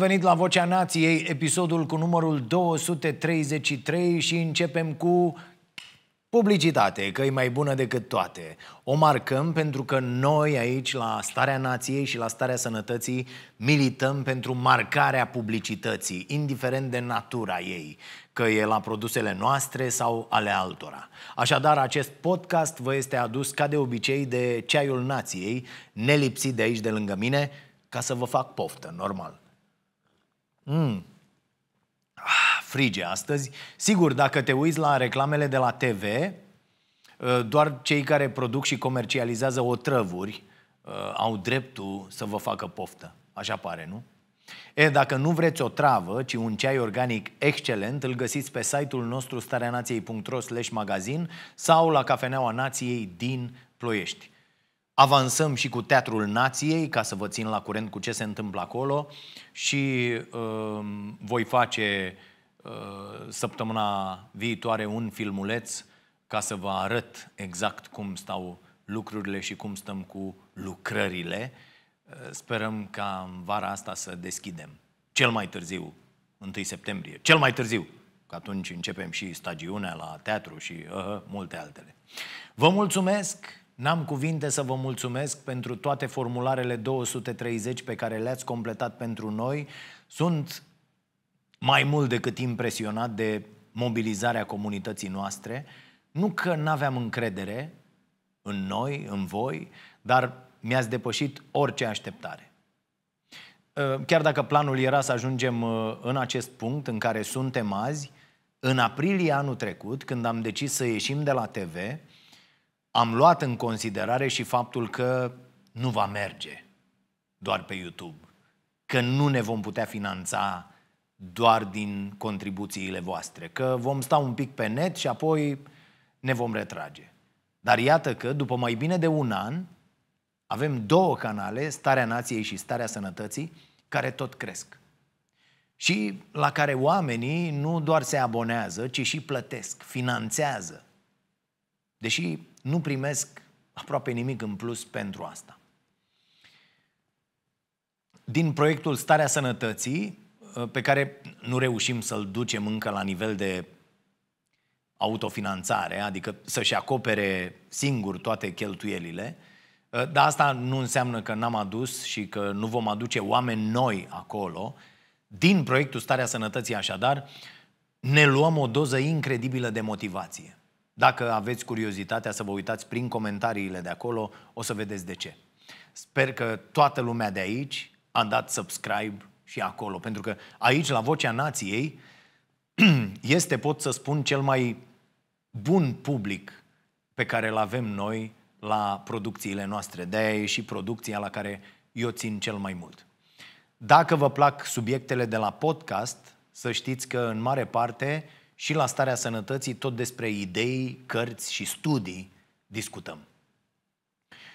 venit la Vocea Nației, episodul cu numărul 233 și începem cu publicitate, că e mai bună decât toate. O marcăm pentru că noi aici, la Starea Nației și la Starea Sănătății, milităm pentru marcarea publicității, indiferent de natura ei, că e la produsele noastre sau ale altora. Așadar, acest podcast vă este adus ca de obicei de Ceaiul Nației, nelipsit de aici de lângă mine, ca să vă fac poftă, normal. Mm. Ah, frige astăzi. Sigur, dacă te uiți la reclamele de la TV, uh, doar cei care produc și comercializează otrăvuri uh, au dreptul să vă facă poftă. Așa pare, nu? E, dacă nu vreți o travă, ci un ceai organic excelent, îl găsiți pe site-ul nostru stareanației.ro magazin sau la cafeneaua nației din Ploiești avansăm și cu Teatrul Nației, ca să vă țin la curent cu ce se întâmplă acolo și uh, voi face uh, săptămâna viitoare un filmuleț ca să vă arăt exact cum stau lucrurile și cum stăm cu lucrările. Uh, sperăm ca în vara asta să deschidem. Cel mai târziu, 1 septembrie. Cel mai târziu, că atunci începem și stagiunea la teatru și uh, uh multe altele. Vă mulțumesc! N-am cuvinte să vă mulțumesc pentru toate formularele 230 pe care le-ați completat pentru noi. Sunt mai mult decât impresionat de mobilizarea comunității noastre. Nu că n aveam încredere în noi, în voi, dar mi-ați depășit orice așteptare. Ă, chiar dacă planul era să ajungem ă, în acest punct în care suntem azi, în aprilie anul trecut, când am decis să ieșim de la TV, am luat în considerare și faptul că nu va merge doar pe YouTube, că nu ne vom putea finanța doar din contribuțiile voastre, că vom sta un pic pe net și apoi ne vom retrage. Dar iată că, după mai bine de un an, avem două canale, Starea Nației și Starea Sănătății, care tot cresc. Și la care oamenii nu doar se abonează, ci și plătesc, finanțează. Deși nu primesc aproape nimic în plus pentru asta. Din proiectul Starea Sănătății, uh, pe care nu reușim să-l ducem încă la nivel de autofinanțare, adică să-și acopere singur toate cheltuielile, uh, dar asta nu înseamnă că n-am adus și că nu vom aduce oameni noi acolo. Din proiectul Starea Sănătății, așadar, ne luăm o doză incredibilă de motivație. Dacă aveți curiozitatea să vă uitați prin comentariile de acolo, o să vedeți de ce. Sper că toată lumea de aici a dat subscribe și acolo, pentru că aici, la Vocea Nației, este, pot să spun, cel mai bun public pe care îl avem noi la producțiile noastre. de e și producția la care eu țin cel mai mult. Dacă vă plac subiectele de la podcast, să știți că în mare parte și la starea sănătății tot despre idei, cărți și studii discutăm.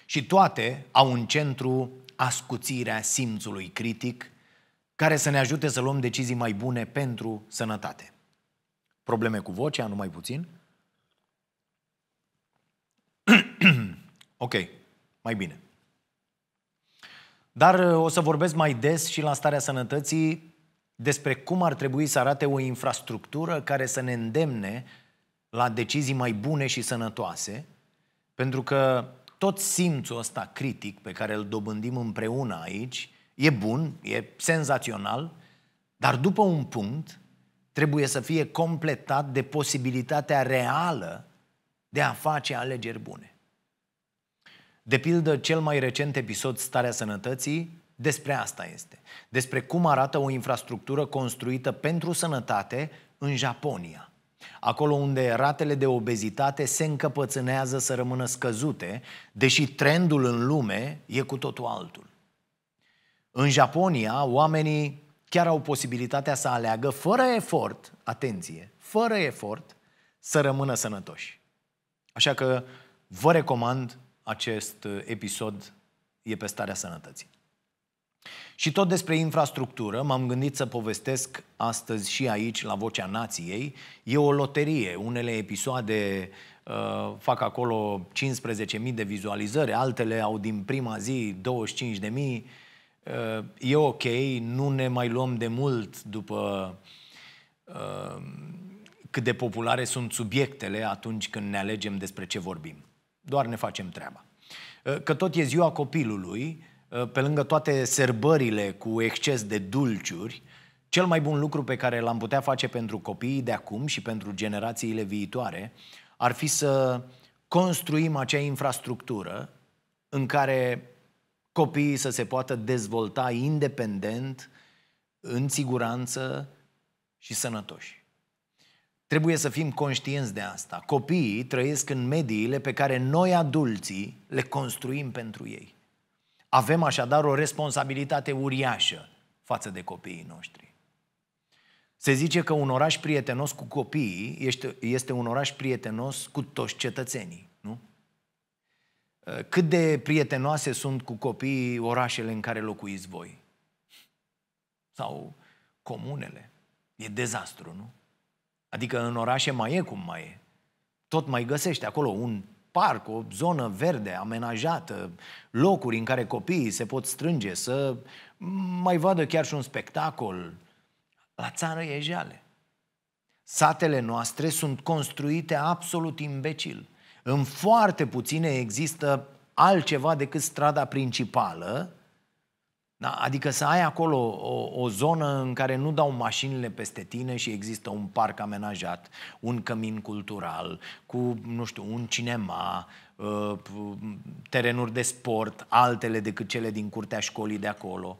Și toate au în centru ascuțirea simțului critic, care să ne ajute să luăm decizii mai bune pentru sănătate. Probleme cu vocea, numai puțin? ok, mai bine. Dar uh, o să vorbesc mai des și la starea sănătății despre cum ar trebui să arate o infrastructură care să ne îndemne la decizii mai bune și sănătoase, pentru că tot simțul ăsta critic pe care îl dobândim împreună aici e bun, e senzațional, dar după un punct trebuie să fie completat de posibilitatea reală de a face alegeri bune. De pildă, cel mai recent episod Starea Sănătății despre asta este. Despre cum arată o infrastructură construită pentru sănătate în Japonia. Acolo unde ratele de obezitate se încăpățânează să rămână scăzute, deși trendul în lume e cu totul altul. În Japonia, oamenii chiar au posibilitatea să aleagă fără efort, atenție, fără efort, să rămână sănătoși. Așa că vă recomand acest episod e pe starea sănătății. Și tot despre infrastructură m-am gândit să povestesc astăzi și aici, la Vocea Nației. E o loterie. Unele episoade uh, fac acolo 15.000 de vizualizări, altele au din prima zi 25.000. Uh, e ok, nu ne mai luăm de mult după uh, cât de populare sunt subiectele atunci când ne alegem despre ce vorbim. Doar ne facem treaba. Uh, că tot e ziua copilului, Ă, pe lângă toate serbările cu exces de dulciuri, cel mai bun lucru pe care l-am putea face pentru copiii de acum și pentru generațiile viitoare ar fi să construim acea infrastructură în care copiii să se poată dezvolta independent, în siguranță și sănătoși. Trebuie să fim conștienți de asta. Copiii trăiesc în mediile pe care noi, adulții, le construim pentru ei. Avem așadar o responsabilitate uriașă față de copiii noștri. Se zice că un oraș prietenos cu copiii este, este un oraș prietenos cu toți cetățenii, nu? Cât de prietenoase sunt cu copiii orașele în care locuiți voi? Sau comunele? E dezastru, nu? Adică în orașe mai e cum mai e. Tot mai găsești acolo un parc, o zonă verde, amenajată, locuri în care copiii se pot strânge, să mai vadă chiar și un spectacol. La țară e jale. Satele noastre sunt construite absolut imbecil. În foarte puține există altceva decât strada principală da? Adică să ai acolo o, o zonă în care nu dau mașinile peste tine și există un parc amenajat, un cămin cultural, cu, nu știu, un cinema, ă, terenuri de sport, altele decât cele din curtea școlii de acolo.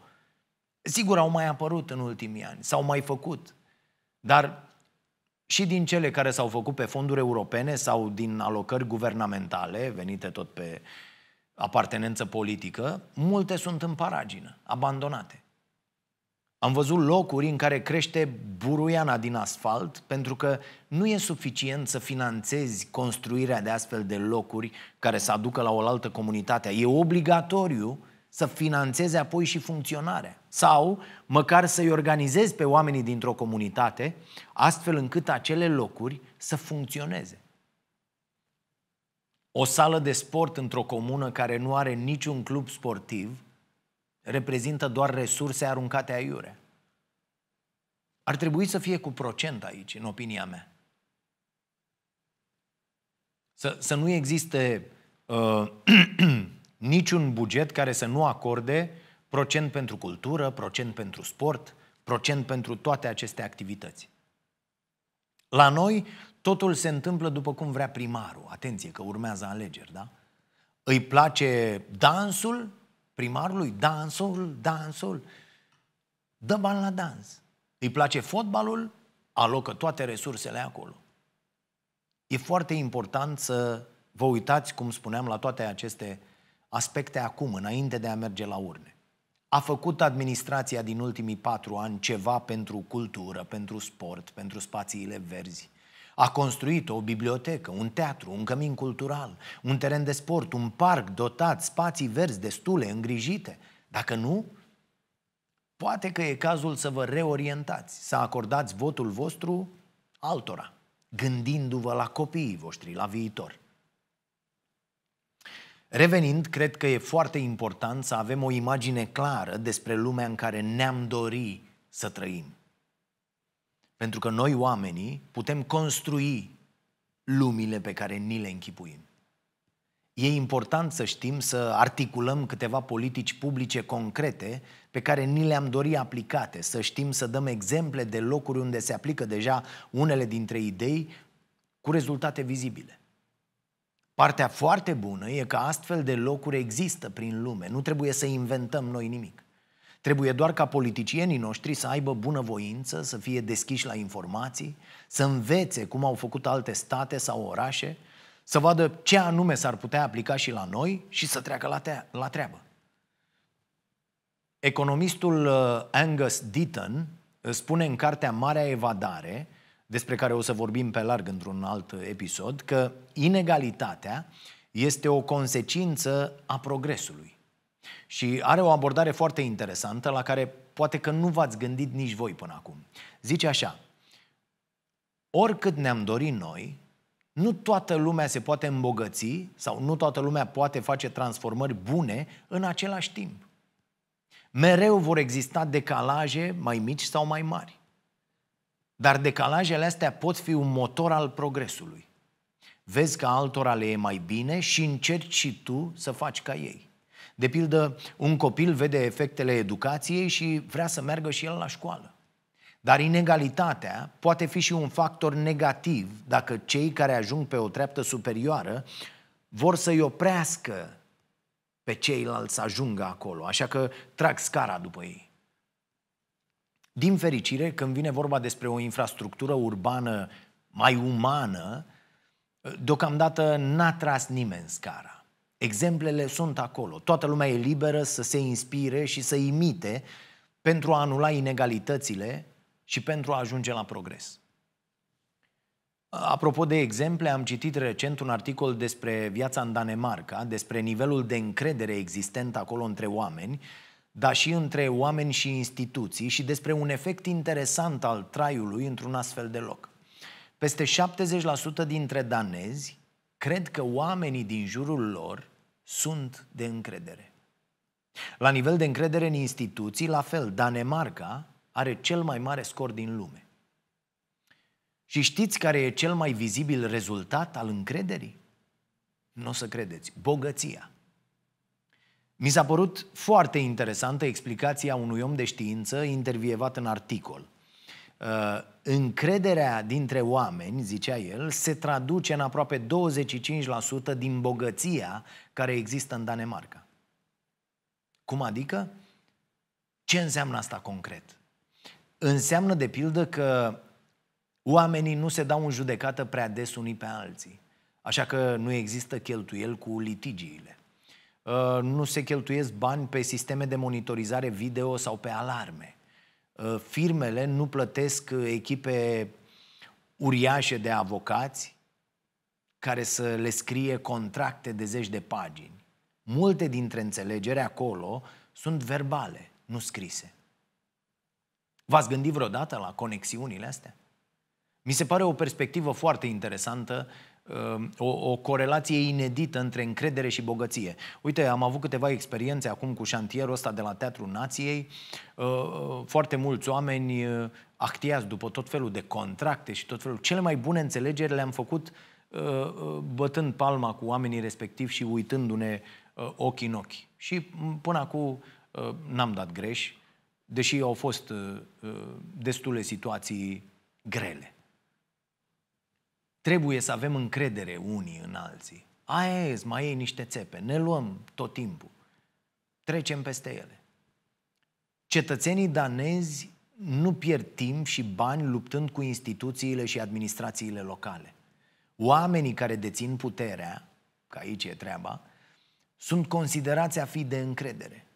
Sigur, au mai apărut în ultimii ani, s-au mai făcut, dar și din cele care s-au făcut pe fonduri europene sau din alocări guvernamentale, venite tot pe uh, apartenență politică, multe sunt în paragină, abandonate. Am văzut locuri în care crește buruiana din asfalt pentru că nu e suficient să finanțezi construirea de astfel de locuri care să aducă la oaltă comunitate. E obligatoriu să finanțeze apoi și funcționarea. Sau măcar să-i organizezi pe oamenii dintr-o comunitate astfel încât acele locuri să funcționeze o sală de sport într-o comună care nu are niciun club sportiv reprezintă doar resurse aruncate aiure. Ar trebui să fie cu procent aici, în opinia mea. Să, să nu existe uh, niciun buget care să nu acorde procent pentru cultură, procent pentru sport, procent pentru toate aceste activități. La noi, Totul se întâmplă după cum vrea primarul. Atenție că urmează alegeri, da? Îi place dansul primarului, dansul, dansul. Dă bani la dans. Îi place fotbalul, alocă toate resursele acolo. E foarte important să vă uitați, cum spuneam, la toate aceste aspecte acum, înainte de a merge la urne. A făcut administrația din ultimii patru ani ceva pentru cultură, pentru sport, pentru spațiile verzi? A construit o bibliotecă, un teatru, un cămin cultural, un teren de sport, un parc dotat, spații verzi destule, îngrijite. Dacă nu, poate că e cazul să vă reorientați, să acordați votul vostru altora, gândindu-vă la copiii voștri, la viitor. Revenind, cred că e foarte important să avem o imagine clară despre lumea în care ne-am dori să trăim. Pentru că noi oamenii putem construi lumile pe care ni le închipuim. E important să știm să articulăm câteva politici publice concrete pe care ni le-am dori aplicate, să știm să dăm exemple de locuri unde se aplică deja unele dintre idei cu rezultate vizibile. Partea foarte bună e că astfel de locuri există prin lume, nu trebuie să inventăm noi nimic. Trebuie doar ca politicienii noștri să aibă bună voință, să fie deschiși la informații, să învețe cum au făcut alte state sau orașe, să vadă ce anume s-ar putea aplica și la noi și să treacă la, te- la treabă. Economistul uh, Angus Deaton uh, spune în cartea Marea Evadare, despre care o să vorbim pe larg într-un alt uh, episod, că inegalitatea este o consecință a progresului. Și are o abordare foarte interesantă la care poate că nu v-ați gândit nici voi până acum. Zice așa, oricât ne-am dorit noi, nu toată lumea se poate îmbogăți sau nu toată lumea poate face transformări bune în același timp. Mereu vor exista decalaje mai mici sau mai mari. Dar decalajele astea pot fi un motor al progresului. Vezi că altora le e mai bine și încerci și tu să faci ca ei. De pildă, un copil vede efectele educației și vrea să meargă și el la școală. Dar inegalitatea poate fi și un factor negativ dacă cei care ajung pe o treaptă superioară vor să-i oprească pe ceilalți să ajungă acolo, așa că trag scara după ei. Din fericire, când vine vorba despre o infrastructură urbană mai umană, deocamdată n-a tras nimeni scara. Exemplele sunt acolo. Toată lumea e liberă să se inspire și să imite pentru a anula inegalitățile și pentru a ajunge la progres. Apropo de exemple, am citit recent un articol despre viața în Danemarca, despre nivelul de încredere existent acolo între oameni, dar și între oameni și instituții și despre un efect interesant al traiului într-un astfel de loc. Peste 70% dintre danezi cred că oamenii din jurul lor sunt de încredere. La nivel de încredere în instituții, la fel, Danemarca are cel mai mare scor din lume. Și știți care e cel mai vizibil rezultat al încrederii? Nu o să credeți, bogăția. Mi s-a părut foarte interesantă explicația unui om de știință intervievat în articol. Uh, încrederea dintre oameni, zicea el, se traduce în aproape 25% din bogăția care există în Danemarca. Cum adică? Ce înseamnă asta concret? Înseamnă, de pildă, că oamenii nu se dau în judecată prea des unii pe alții. Așa că nu există cheltuieli cu litigiile. Uh, nu se cheltuiesc bani pe sisteme de monitorizare video sau pe alarme Uh, firmele nu plătesc uh, echipe uriașe de avocați care să le scrie contracte de zeci de pagini. Multe dintre înțelegeri acolo sunt verbale, nu scrise. V-ați gândit vreodată la conexiunile astea? Mi se pare o perspectivă foarte interesantă Um, o, o corelație inedită între încredere și bogăție. Uite, am avut câteva experiențe acum cu șantierul ăsta de la Teatrul Nației. Uh, uh, foarte mulți oameni uh, actiați după tot felul de contracte și tot felul. Cele mai bune înțelegeri le-am făcut bătând palma cu oamenii respectivi și uitându-ne ochi în ochi. Și până acum n-am dat greș, deși au fost destule situații grele. Trebuie să avem încredere unii în alții. Aia e, mai e niște țepe, ne luăm tot timpul. Trecem peste ele. Cetățenii danezi nu pierd timp și bani luptând cu instituțiile și administrațiile locale. Oamenii care dețin puterea, că aici e treaba, sunt considerați a fi de încredere.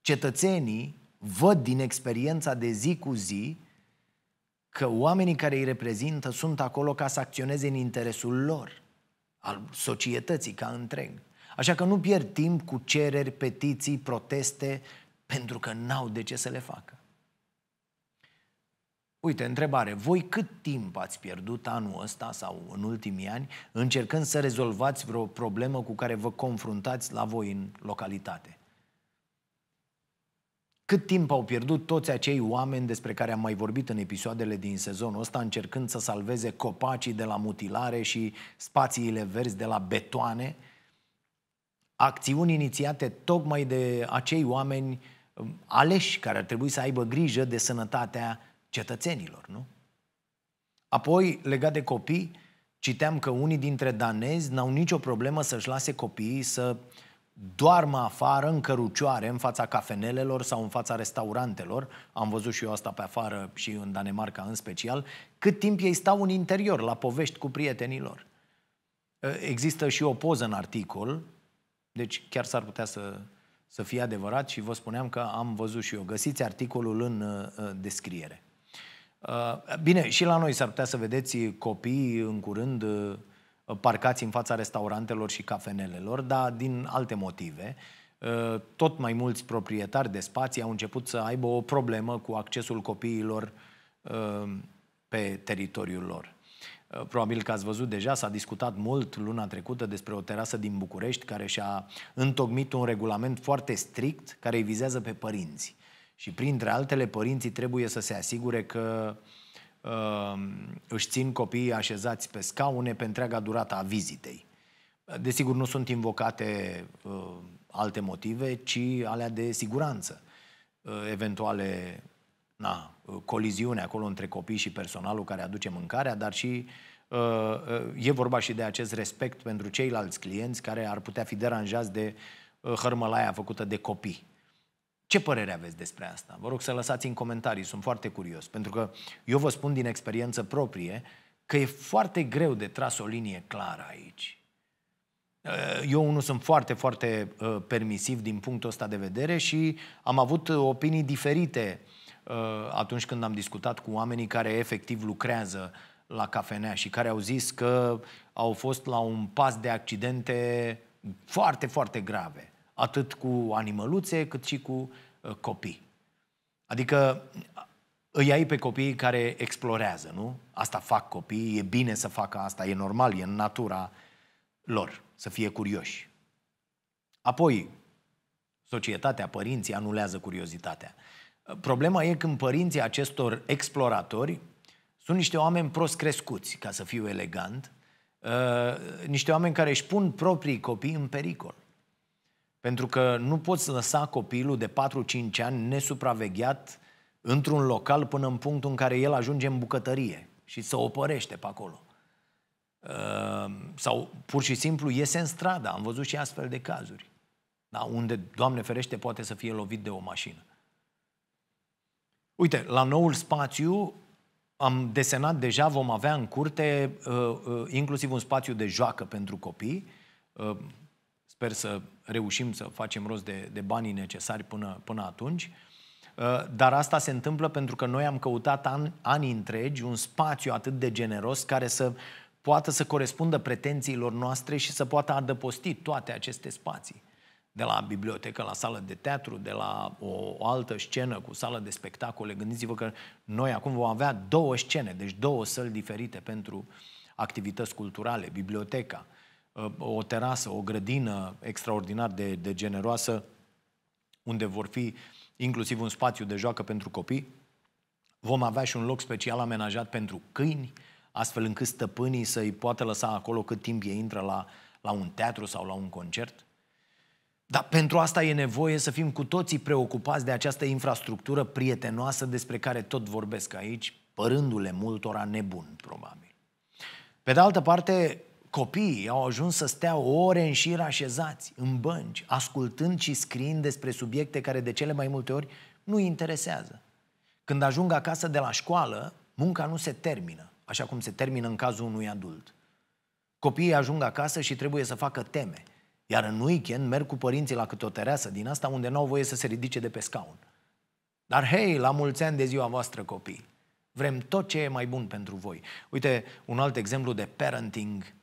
Cetățenii văd din experiența de zi cu zi că oamenii care îi reprezintă sunt acolo ca să acționeze în interesul lor, al societății ca întreg. Așa că nu pierd timp cu cereri, petiții, proteste, pentru că n-au de ce să le facă. Uite, întrebare. Voi cât timp ați pierdut anul ăsta sau în ultimii ani încercând să rezolvați vreo problemă cu care vă confruntați la voi în localitate? Cât timp au pierdut toți acei oameni despre care am mai vorbit în episoadele din sezonul ăsta, încercând să salveze copacii de la mutilare și spațiile verzi de la betoane? Acțiuni inițiate tocmai de acei oameni um, aleși care ar trebui să aibă grijă de sănătatea cetățenilor, nu? Apoi, legat de copii, citeam că unii dintre danezi n-au nicio problemă să-și lase copiii să uh, doarmă afară, în cărucioare, în fața cafenelelor sau în fața restaurantelor, am văzut și eu asta pe afară și în Danemarca în special, cât timp ei stau în interior, la povești cu prietenilor. Ă, există și o poză în articol, deci chiar s-ar putea să, să fie adevărat și vă spuneam că am văzut și eu. Găsiți articolul în ă, ă, descriere. Bine, și la noi s-ar putea să vedeți copii în curând parcați în fața restaurantelor și cafenelelor, dar din alte motive. Ă, tot mai mulți proprietari de spații au început să aibă o problemă cu accesul copiilor ă, pe teritoriul lor. Ă, probabil că ați văzut deja, s-a discutat mult luna trecută despre o terasă din București care și-a întocmit un regulament foarte strict care îi vizează pe părinți. Și printre altele, părinții trebuie să se asigure că uh, Ehm, își țin copiii așezați pe scaune pe întreaga durată a vizitei. Desigur, nu sunt invocate ehm, alte motive, ci alea de siguranță. Ehm, eventuale na, coliziune acolo între copii și personalul care aduce mâncarea, dar și e vorba și de acest respect pentru ceilalți clienți care ar putea fi deranjați de hărmălaia făcută de copii. Ce părere aveți despre asta? Vă rog să lăsați în comentarii, sunt foarte curios, pentru că eu vă spun din experiență proprie că e foarte greu de tras o linie clară aici. Uh, eu nu sunt foarte, foarte uh, permisiv din punctul ăsta de vedere și am avut uh, opinii diferite atunci când am discutat cu oamenii care efectiv lucrează la cafenea și care au zis că au fost la un pas de accidente foarte, foarte grave atât cu animăluțe, cât și cu uh, copii. Adică îi ai pe copiii care explorează, nu? Asta fac copiii, e bine să facă asta, e normal, e în natura lor, să fie curioși. Apoi, societatea, părinții anulează curiozitatea. Uh, problema e când părinții acestor exploratori sunt niște oameni prost crescuți, ca să fiu elegant, uh, niște oameni care își pun proprii copii în pericol. Pentru că nu poți lăsa copilul de 4-5 ani nesupravegheat într-un local până în punctul în care el ajunge în bucătărie și se opărește pe acolo. Ehm, sau pur și simplu iese în stradă. Am văzut și astfel de cazuri. Da? Unde, Doamne ferește, poate să fie lovit de o mașină. Uite, la noul spațiu am desenat deja, vom avea în curte uh, uh, inclusiv un spațiu de joacă pentru copii. Ehm, sper să reușim să facem rost de, de banii necesari până, până atunci. Uh, dar asta se întâmplă pentru că noi am căutat an, ani întregi un spațiu atât de generos care să poată să corespundă pretențiilor noastre și să poată adăposti toate aceste spații. De la bibliotecă la sală de teatru, de la o, o altă scenă cu sală de spectacole. Gândiți-vă că noi acum vom avea două scene, deci două săli diferite pentru activități culturale, biblioteca, uh, o terasă, o grădină extraordinar de, de generoasă, unde vor fi inclusiv un spațiu de joacă pentru copii. Vom avea și un loc special amenajat pentru câini, astfel încât stăpânii să-i poată lăsa acolo cât timp ei intră la, la un teatru sau la un concert. Dar pentru asta e nevoie să fim cu toții preocupați de această infrastructură prietenoasă despre care tot vorbesc aici, părându-le multora nebun, probabil. Pe de altă parte, Copiii au ajuns să stea ore în șir așezați, în bănci, ascultând și scriind despre subiecte care de cele mai multe ori nu îi interesează. Când ajung acasă de la școală, munca nu se termină, așa cum se termină în cazul unui adult. Copiii ajung acasă și trebuie să facă teme, iar în weekend merg cu părinții la câte o tereasă din asta unde n-au voie să se ridice de pe scaun. Dar hei, la mulți ani de ziua voastră, copii! Vrem tot ce e mai bun pentru voi. Uite, un alt exemplu de parenting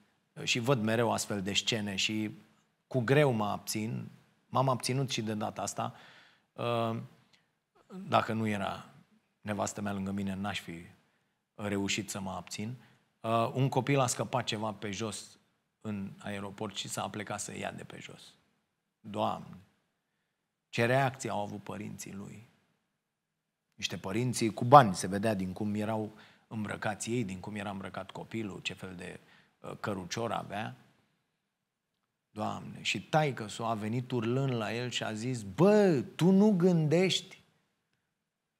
și văd mereu astfel de scene și cu greu mă abțin, m-am abținut și de data asta, uh, dacă nu era nevastă mea lângă mine, n-aș fi reușit să mă abțin. Uh, un copil a scăpat ceva pe jos în aeroport și s-a plecat să ia de pe jos. Doamne, ce reacție au avut părinții lui? Niște părinții cu bani, se vedea din cum erau îmbrăcați ei, din cum era îmbrăcat copilul, ce fel de uh, Uh, cărucior avea, Doamne, și taică s a venit urlând la el și a zis, bă, tu nu gândești,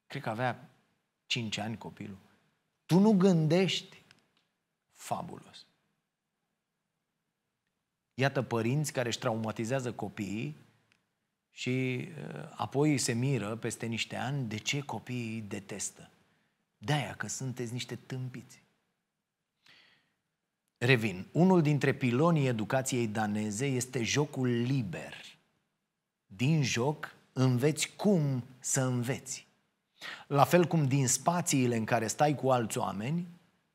cred că avea 5 ani copilul, tu nu gândești, fabulos. Iată părinți care își traumatizează copiii și uh, apoi se miră peste niște ani de ce copiii detestă. De aia că sunteți niște tâmpiți. Revin. Unul dintre pilonii educației daneze este jocul liber. Din joc înveți cum să înveți. La fel cum din spațiile în care stai cu alți oameni,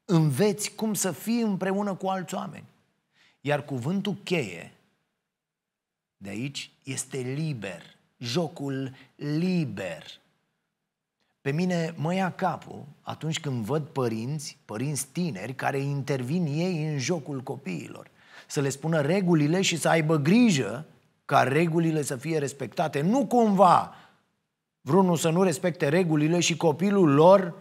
înveți cum să fii împreună cu alți oameni. Iar cuvântul cheie de aici este liber, jocul liber. Pe mine mă ia capul atunci când văd părinți, părinți tineri, care intervin ei în jocul copiilor. Să le spună regulile și să aibă grijă ca regulile să fie respectate. Nu cumva vreunul să nu respecte regulile și copilul lor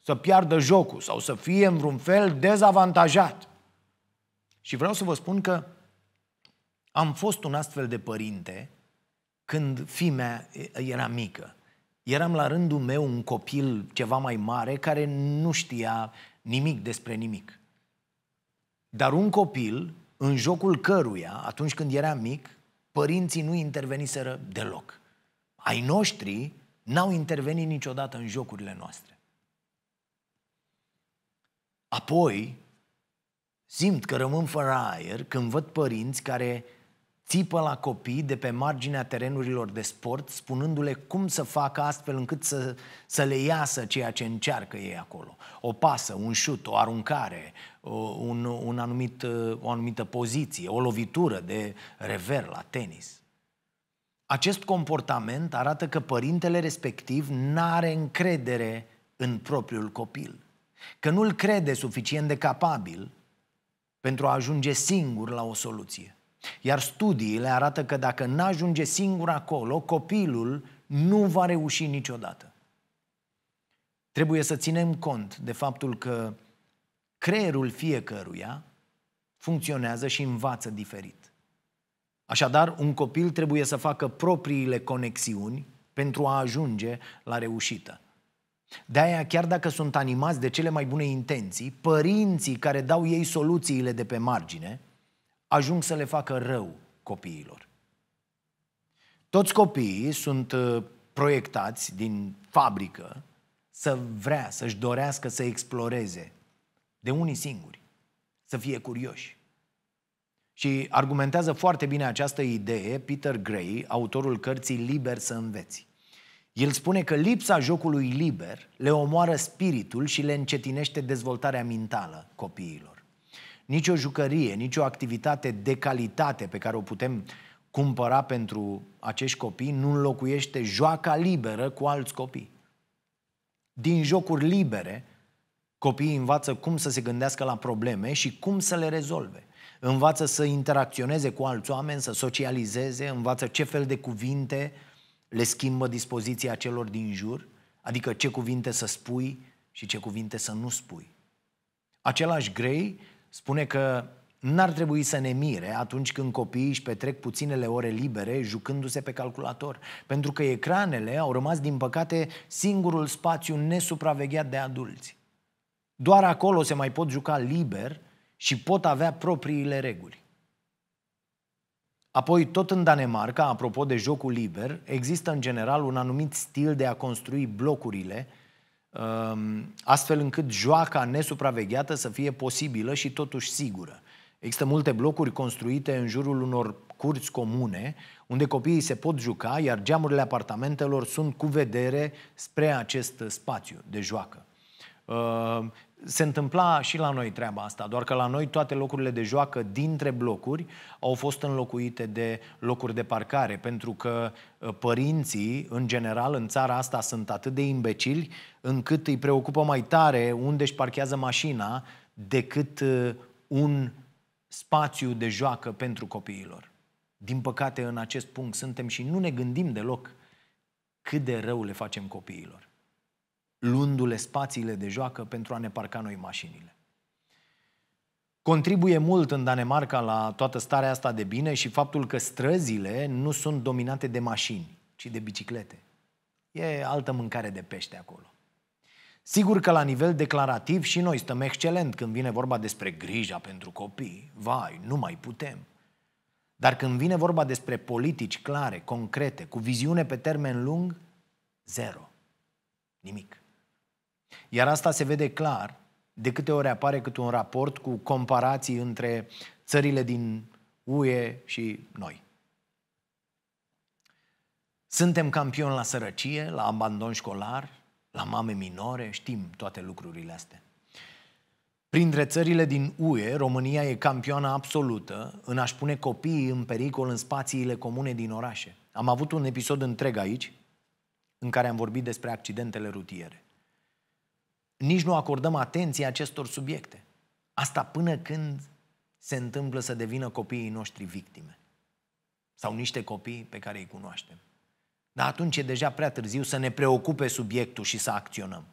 să piardă jocul sau să fie în vreun fel dezavantajat. Și vreau să vă spun că am fost un astfel de părinte când fimea era mică eram la rândul meu un copil ceva mai mare care nu știa nimic despre nimic. Dar un copil, în jocul căruia, atunci când era mic, părinții nu interveniseră deloc. Ai noștri n-au intervenit niciodată în jocurile noastre. Apoi, simt că rămân fără aer când văd părinți care țipă la copii de pe marginea terenurilor de sport, spunându-le cum să facă astfel încât să, să le iasă ceea ce încearcă ei acolo. O pasă, un șut, o aruncare, un, un anumit, o anumită poziție, o lovitură de rever la tenis. Acest comportament arată că părintele respectiv n are încredere în propriul copil, că nu-l crede suficient de capabil pentru a ajunge singur la o soluție. Iar studiile arată că dacă nu ajunge singur acolo, copilul nu va reuși niciodată. Trebuie să ținem cont de faptul că creierul fiecăruia funcționează și învață diferit. Așadar, un copil trebuie să facă propriile conexiuni pentru a ajunge la reușită. De aia, chiar dacă sunt animați de cele mai bune intenții, părinții care dau ei soluțiile de pe margine – ajung să le facă rău copiilor. Toți copiii sunt uh, proiectați din fabrică să vrea, să-și dorească să exploreze de unii singuri, să fie curioși. Și argumentează foarte bine această idee Peter Gray, autorul cărții Liber să înveți. El spune că lipsa jocului liber le omoară spiritul și le încetinește dezvoltarea mentală copiilor nicio jucărie, nicio activitate de calitate pe care o putem cumpăra pentru acești copii nu înlocuiește joaca liberă cu alți copii. Din jocuri libere, copiii învață cum să se gândească la probleme și cum să le rezolve. Învață să interacționeze cu alți oameni, să socializeze, învață ce fel de cuvinte le schimbă dispoziția celor din jur, adică ce cuvinte să spui și ce cuvinte să nu spui. Același grei spune că n-ar trebui să ne mire atunci când copiii își petrec puținele ore libere jucându-se pe calculator, pentru că ecranele au rămas, din păcate, singurul spațiu nesupravegheat de adulți. Doar acolo se mai pot juca liber și pot avea propriile reguli. Apoi, tot în Danemarca, apropo de jocul liber, există în general un anumit stil de a construi blocurile astfel încât joaca nesupravegheată să fie posibilă și totuși sigură. Există multe blocuri construite în jurul unor curți comune, unde copiii se pot juca, iar geamurile apartamentelor sunt cu vedere spre acest spațiu de joacă se întâmpla și la noi treaba asta, doar că la noi toate locurile de joacă dintre blocuri au fost înlocuite de locuri de parcare, pentru că ă, părinții, în general, în țara asta sunt atât de imbecili încât îi preocupă mai tare unde își parchează mașina decât ă, un spațiu de joacă pentru copiilor. Din păcate, în acest punct suntem și nu ne gândim deloc cât de rău le facem copiilor luându-le spațiile de joacă pentru a ne parca noi mașinile. Contribuie mult în Danemarca la toată starea asta de bine și faptul că străzile nu sunt dominate de mașini, ci de biciclete. E altă mâncare de pește acolo. Sigur că la nivel declarativ și noi stăm excelent când vine vorba despre grija pentru copii. Vai, nu mai putem. Dar când vine vorba despre politici clare, concrete, cu viziune pe termen lung, zero. Nimic. Iar asta se vede clar de câte ori apare câte un raport cu comparații între țările din UE și noi. Suntem campioni la sărăcie, la abandon școlar, la mame minore, știm toate lucrurile astea. Printre țările din UE, România e campioană absolută în a-și pune copiii în pericol în spațiile comune din orașe. Am avut un episod întreg aici în care am vorbit despre accidentele rutiere nici nu acordăm atenție acestor subiecte. Asta până când se întâmplă să devină copiii noștri victime. Sau niște copii pe care îi cunoaștem. Dar atunci e deja prea târziu să ne preocupe subiectul și să acționăm.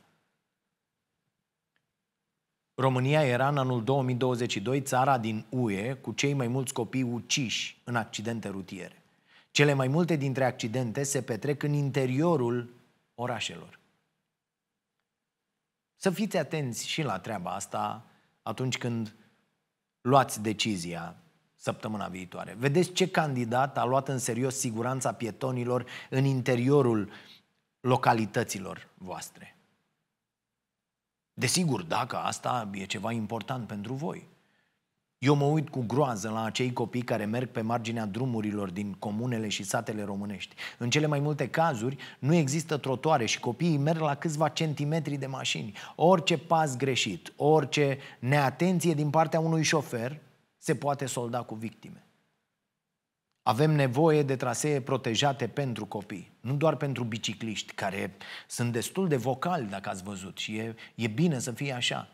România era în anul 2022 țara din UE cu cei mai mulți copii uciși în accidente rutiere. Cele mai multe dintre accidente se petrec în interiorul orașelor. Să fiți atenți și la treaba asta atunci când luați decizia săptămâna viitoare. Vedeți ce candidat a luat în serios siguranța pietonilor în interiorul localităților voastre. Desigur, dacă asta e ceva important pentru voi. Eu mă uit cu groază la acei copii care merg pe marginea drumurilor din comunele și satele românești. În cele mai multe cazuri nu există trotoare și copiii merg la câțiva centimetri de mașini. Orice pas greșit, orice neatenție din partea unui șofer se poate solda cu victime. Avem nevoie de trasee protejate pentru copii, nu doar pentru bicicliști, care sunt destul de vocali, dacă ați văzut, și e, e bine să fie așa.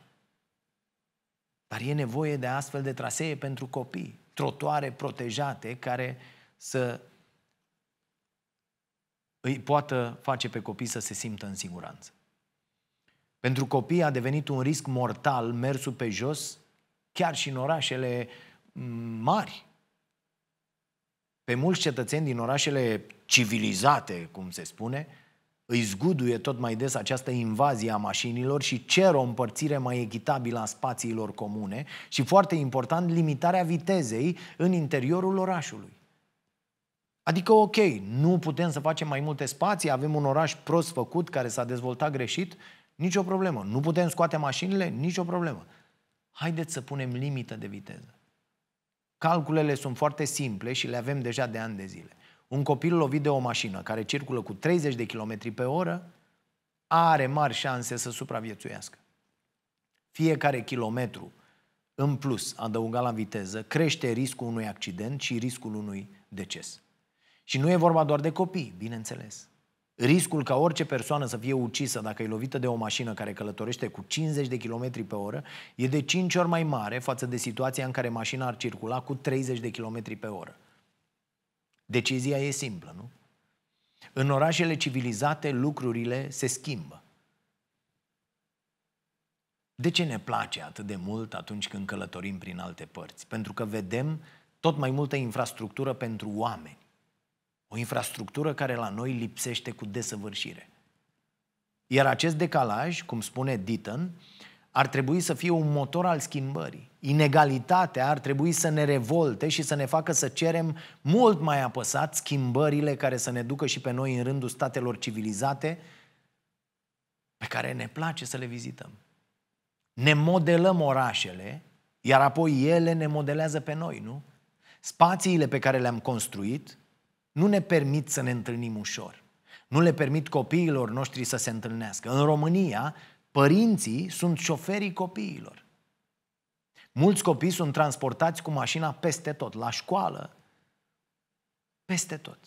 Dar e nevoie de astfel de trasee pentru copii, trotuare protejate care să îi poată face pe copii să se simtă în siguranță. Pentru copii a devenit un risc mortal mersul pe jos, chiar și în orașele mm, mari. Pe mulți cetățeni din orașele civilizate, cum se spune, îi zguduie tot mai des această invazie a mașinilor și cer o împărțire mai echitabilă a spațiilor comune și, foarte important, limitarea vitezei în interiorul orașului. Adică, ok, nu putem să facem mai multe spații, avem un oraș prost făcut care s-a dezvoltat greșit, nicio problemă. Nu putem scoate mașinile, nicio problemă. Haideți să punem limită de viteză. Calculele sunt foarte simple și le avem deja de ani de zile. Un copil lovit de o mașină care circulă cu 30 de km pe oră are mari șanse să supraviețuiască. Fiecare kilometru în plus adăugat la viteză crește riscul unui accident și riscul unui deces. Și nu e vorba doar de copii, bineînțeles. Riscul ca orice persoană să fie ucisă dacă e lovită de o mașină care călătorește cu 50 de km pe oră e de 5 ori mai mare față de situația în care mașina ar circula cu 30 de km pe oră. Decizia e simplă, nu? În orașele civilizate lucrurile se schimbă. De ce ne place atât de mult atunci când călătorim prin alte părți? Pentru că vedem tot mai multă infrastructură pentru oameni. O infrastructură care la noi lipsește cu desăvârșire. Iar acest decalaj, cum spune Deaton, ar trebui să fie un motor al schimbării. Inegalitatea ar trebui să ne revolte și să ne facă să cerem mult mai apăsat schimbările care să ne ducă și pe noi în rândul statelor civilizate pe care ne place să le vizităm. Ne modelăm orașele, iar apoi ele ne modelează pe noi, nu? Spațiile pe care le-am construit nu ne permit să ne întâlnim ușor. Nu le permit copiilor noștri să se întâlnească. În România, Părinții sunt șoferii copiilor. Mulți copii sunt transportați cu mașina peste tot, la școală, peste tot.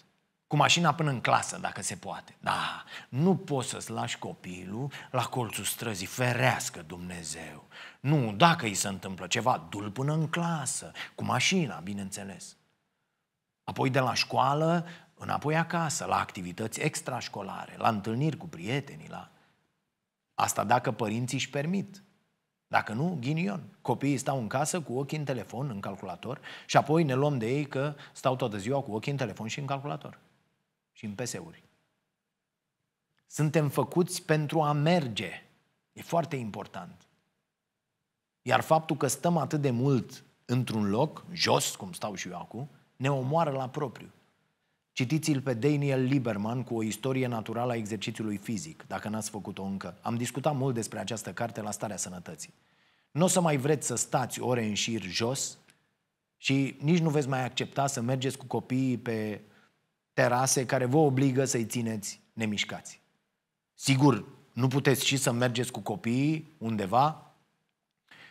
Cu mașina până în clasă, dacă se poate. Da, nu poți să-ți lași copilul la colțul străzii, ferească Dumnezeu. Nu, dacă îi se întâmplă ceva, du până în clasă, cu mașina, bineînțeles. Apoi de la școală, înapoi acasă, la activități extrașcolare, la întâlniri cu prietenii, la Asta dacă părinții își permit. Dacă nu, ghinion. Copiii stau în casă cu ochii în telefon, în calculator și apoi ne luăm de ei că stau toată ziua cu ochii în telefon și în calculator. Și în PS-uri. Suntem făcuți pentru a merge. E foarte important. Iar faptul că stăm atât de mult într-un loc, jos, cum stau și eu acum, ne omoară la propriu. Citiți-l pe Daniel Lieberman cu o istorie naturală a exercițiului fizic, dacă n-ați făcut-o încă. Am discutat mult despre această carte la Starea Sănătății. Nu o să mai vreți să stați ore în șir jos și nici nu veți mai accepta să mergeți cu copiii pe terase care vă obligă să-i țineți nemișcați. Sigur, nu puteți și să mergeți cu copiii undeva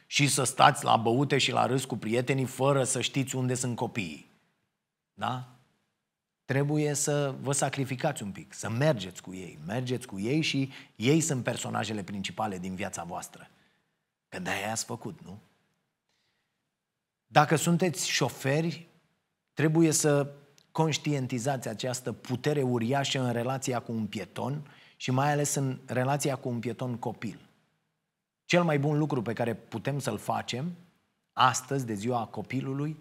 și să stați la băute și la râs cu prietenii fără să știți unde sunt copiii. Da? trebuie să vă sacrificați un pic, să mergeți cu ei. Mergeți cu ei și ei sunt personajele principale din viața voastră. Că de-aia ați făcut, nu? Dacă sunteți șoferi, trebuie să conștientizați această putere uriașă în relația cu un pieton și mai ales în relația cu un pieton copil. Cel mai bun lucru pe care putem să-l facem astăzi, de ziua copilului,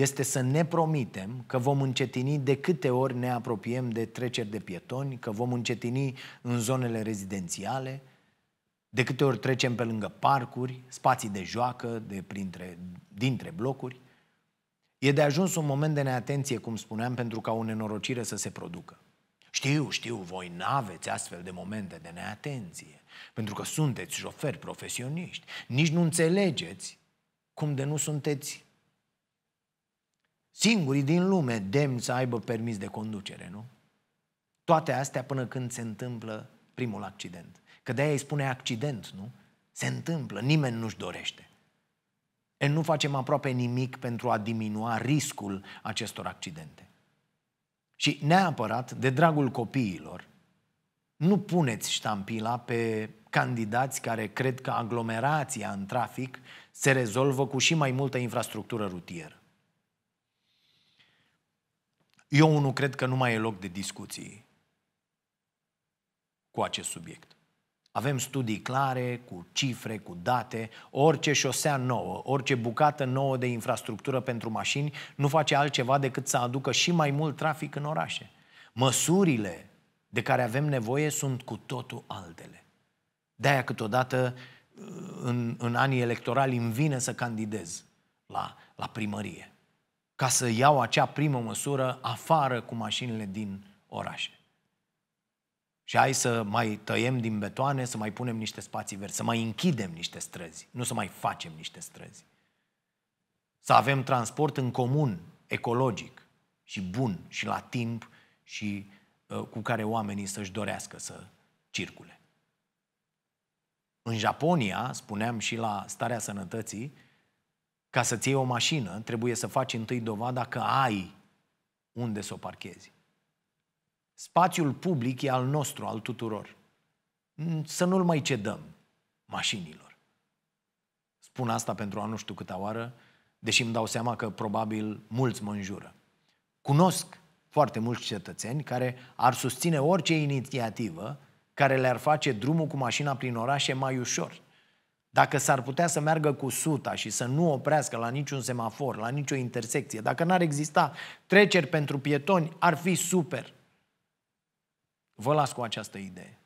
este să ne promitem că vom încetini de câte ori ne apropiem de treceri de pietoni, că vom încetini în zonele rezidențiale, de câte ori trecem pe lângă parcuri, spații de joacă de printre, dintre blocuri. E de ajuns un moment de neatenție, cum spuneam, pentru ca o nenorocire să se producă. Știu, știu, voi n-aveți astfel de momente de neatenție, pentru că sunteți șoferi profesioniști. Nici nu înțelegeți cum de nu sunteți singurii din lume demni să aibă permis de conducere, nu? Toate astea până când se întâmplă primul accident. Că de-aia îi spune accident, nu? Se întâmplă, nimeni nu-și dorește. E nu facem aproape nimic pentru a diminua riscul acestor accidente. Și neapărat, de dragul copiilor, nu puneți ștampila pe candidați care cred că aglomerația în trafic se rezolvă cu și mai multă infrastructură rutieră. Eu nu cred că nu mai e loc de discuții cu acest subiect. Avem studii clare, cu cifre, cu date. Orice șosea nouă, orice bucată nouă de infrastructură pentru mașini nu face altceva decât să aducă și mai mult trafic în orașe. Măsurile de care avem nevoie sunt cu totul altele. De-aia câteodată în, în anii electorali îmi vine să candidez la, la primărie ca să iau acea primă măsură afară cu mașinile din orașe. Și hai să mai tăiem din betoane, să mai punem niște spații verzi, să mai închidem niște străzi, nu să mai facem niște străzi. Să avem transport în comun, ecologic și bun și la timp și uh, cu care oamenii să-și dorească să circule. În Japonia, spuneam și la starea sănătății, ca să-ți iei o mașină, trebuie să faci întâi dovada că ai unde să o parchezi. Spațiul public e al nostru, al tuturor. Mm, să nu-l mai cedăm mașinilor. Spun asta pentru a nu știu câta oară, deși îmi dau seama că probabil mulți mă înjură. Cunosc foarte mulți cetățeni care ar susține orice inițiativă care le-ar face drumul cu mașina prin orașe mai ușor. Dacă s-ar putea să meargă cu suta și să nu oprească la niciun semafor, la nicio intersecție, dacă n-ar exista treceri pentru pietoni, ar fi super. Vă las cu această idee.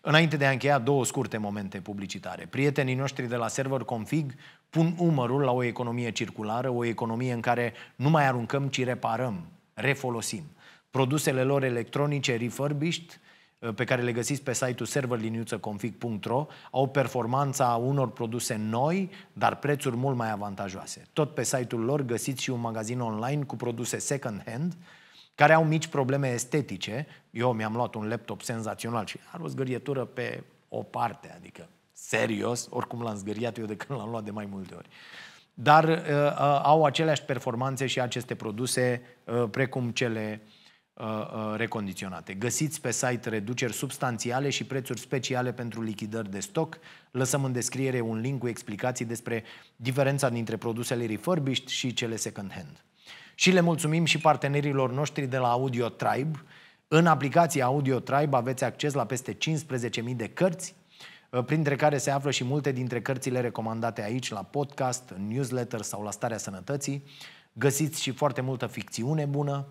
Înainte de a încheia două scurte momente publicitare, prietenii noștri de la Server Config pun umărul la o economie circulară, o economie în care nu mai aruncăm, ci reparăm, refolosim. Produsele lor electronice refurbished Uh, pe care le găsiți pe site-ul serverliniuțăconfig.ro au performanța unor produse noi, dar prețuri mult mai avantajoase. Tot pe site-ul lor găsiți și un magazin online cu produse second-hand, care au mici probleme estetice. Eu mi-am luat un laptop senzațional și are o zgârietură pe o parte, adică serios, oricum l-am zgâriat eu de când l-am luat de mai multe ori. Dar uh, uh au aceleași performanțe și aceste produse uh, precum cele uh, Uh, uh, recondiționate. Găsiți pe site reduceri substanțiale și prețuri speciale pentru lichidări de stoc. Lăsăm în descriere un link cu explicații despre diferența dintre produsele refurbished și cele second-hand. Și le mulțumim și partenerilor noștri de la Audio Tribe. În aplicația Audio Tribe aveți acces la peste 15.000 de cărți, uh, printre care se află și multe dintre cărțile recomandate aici la podcast, newsletter sau la starea sănătății. Găsiți și foarte multă ficțiune bună,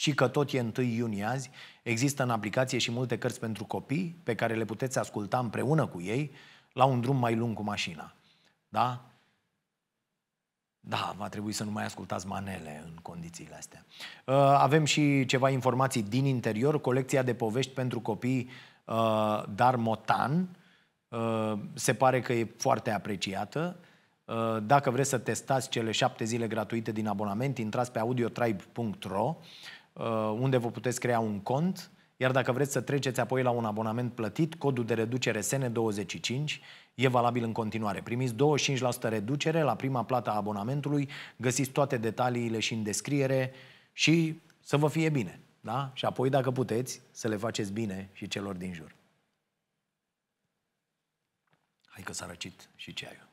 și că tot e 1 iunie azi, există în aplicație și multe cărți pentru copii pe care le puteți asculta împreună cu ei la un drum mai lung cu mașina. Da? Da, va trebui să nu mai ascultați manele în condițiile astea. Uh, avem și ceva informații din interior, colecția de povești pentru copii uh, Dar Motan. Uh, se pare că e foarte apreciată. Dacă vreți să testați cele șapte zile gratuite din abonament, intrați pe audiotribe.ro Uh, unde vă puteți crea un cont, iar dacă vreți să treceți apoi la un abonament plătit, codul de reducere SN25 e valabil în continuare. Primiți 25% reducere la prima plată a abonamentului, găsiți toate detaliile și în descriere și să vă fie bine. Da? Și apoi, dacă puteți, să le faceți bine și celor din jur. Hai că s-a răcit și ceaiul.